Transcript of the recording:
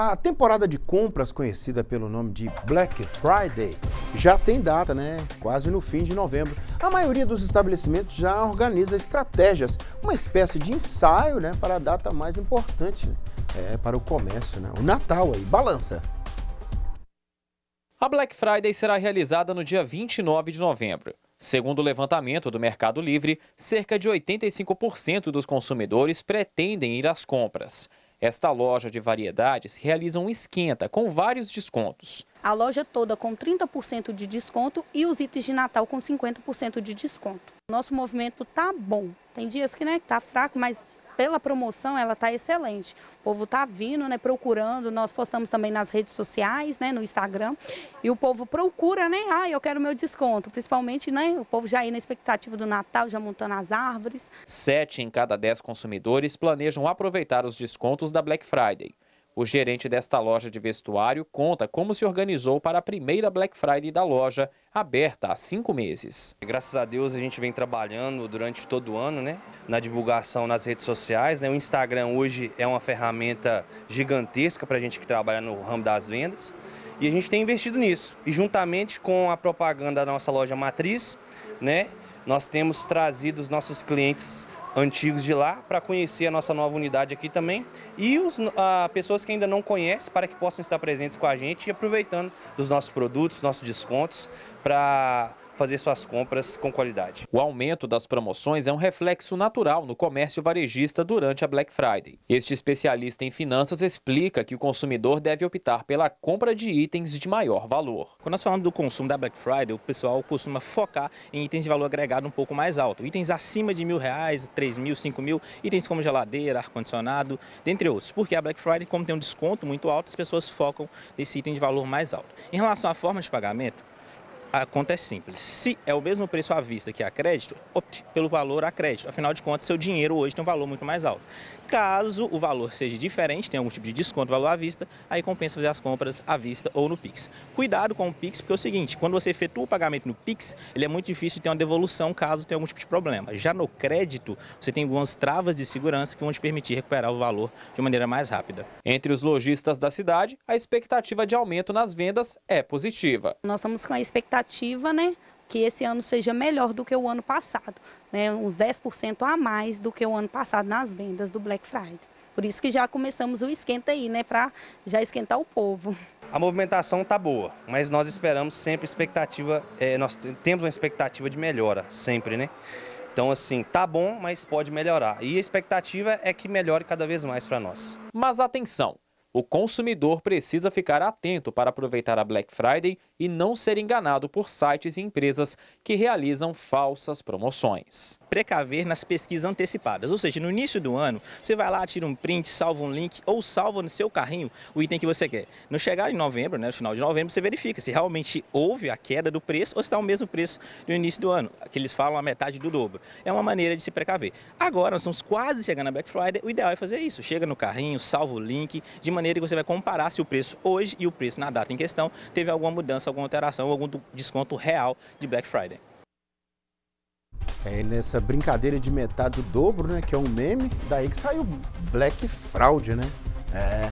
A temporada de compras, conhecida pelo nome de Black Friday, já tem data, né? Quase no fim de novembro. A maioria dos estabelecimentos já organiza estratégias, uma espécie de ensaio, né, para a data mais importante, né? é para o comércio, né? O Natal aí, balança. A Black Friday será realizada no dia 29 de novembro. Segundo o levantamento do Mercado Livre, cerca de 85% dos consumidores pretendem ir às compras. Esta loja de variedades realiza um esquenta com vários descontos. A loja toda com 30% de desconto e os itens de Natal com 50% de desconto. Nosso movimento tá bom. Tem dias que né, tá fraco, mas pela promoção, ela está excelente. O povo está vindo, né, procurando, nós postamos também nas redes sociais, né, no Instagram, e o povo procura, né, ah, eu quero meu desconto, principalmente, né, o povo já aí na expectativa do Natal, já montando as árvores. Sete em cada dez consumidores planejam aproveitar os descontos da Black Friday. O gerente desta loja de vestuário conta como se organizou para a primeira Black Friday da loja, aberta há cinco meses. Graças a Deus a gente vem trabalhando durante todo o ano, né? Na divulgação nas redes sociais, né? O Instagram hoje é uma ferramenta gigantesca para a gente que trabalha no ramo das vendas. E a gente tem investido nisso. E juntamente com a propaganda da nossa loja matriz, né? nós temos trazido os nossos clientes antigos de lá para conhecer a nossa nova unidade aqui também e a, pessoas que ainda não conhecem para que possam estar presentes com a gente e aproveitando dos nossos produtos, nossos descontos para fazer suas compras com qualidade. O aumento das promoções é um reflexo natural no comércio varejista durante a Black Friday. Este especialista em finanças explica que o consumidor deve optar pela compra de itens de maior valor. Quando nós falamos do consumo da Black Friday, o pessoal costuma focar em itens de valor agregado um pouco mais alto, itens acima de mil reais, três mil, cinco mil, itens como geladeira, ar-condicionado, dentre outros. Porque a Black Friday, como tem um desconto muito alto, as pessoas focam nesse item de valor mais alto. Em relação à forma de pagamento, a conta é simples. Se é o mesmo preço à vista que a crédito, opte pelo valor a crédito. Afinal de contas, seu dinheiro hoje tem um valor muito mais alto. Caso o valor seja diferente, tem algum tipo de desconto valor à vista, aí compensa fazer as compras à vista ou no Pix. Cuidado com o Pix, porque é o seguinte, quando você efetua o pagamento no Pix, ele é muito difícil de ter uma devolução caso tenha algum tipo de problema. Já no crédito, você tem algumas travas de segurança que vão te permitir recuperar o valor de maneira mais rápida. Entre os lojistas da cidade, a expectativa de aumento nas vendas é positiva. Nós estamos com a expectativa expectativa, né? Que esse ano seja melhor do que o ano passado, né? Uns 10% a mais do que o ano passado nas vendas do Black Friday. Por isso que já começamos o esquenta aí, né? Para já esquentar o povo. A movimentação está boa, mas nós esperamos sempre expectativa, é, nós temos uma expectativa de melhora, sempre, né? Então, assim, tá bom, mas pode melhorar. E a expectativa é que melhore cada vez mais para nós. Mas atenção, o consumidor precisa ficar atento para aproveitar a Black Friday e não ser enganado por sites e empresas que realizam falsas promoções. Precaver nas pesquisas antecipadas, ou seja, no início do ano, você vai lá, tira um print, salva um link ou salva no seu carrinho o item que você quer. No chegar em novembro, né, no final de novembro, você verifica se realmente houve a queda do preço ou se está o mesmo preço no início do ano, que eles falam a metade do dobro. É uma maneira de se precaver. Agora, nós estamos quase chegando na Black Friday, o ideal é fazer isso. Chega no carrinho, salva o link, de maneira maneira que você vai comparar se o preço hoje e o preço na data em questão teve alguma mudança, alguma alteração algum desconto real de Black Friday. É nessa brincadeira de metade do dobro, né? Que é um meme, daí que saiu Black Fraud, né? É.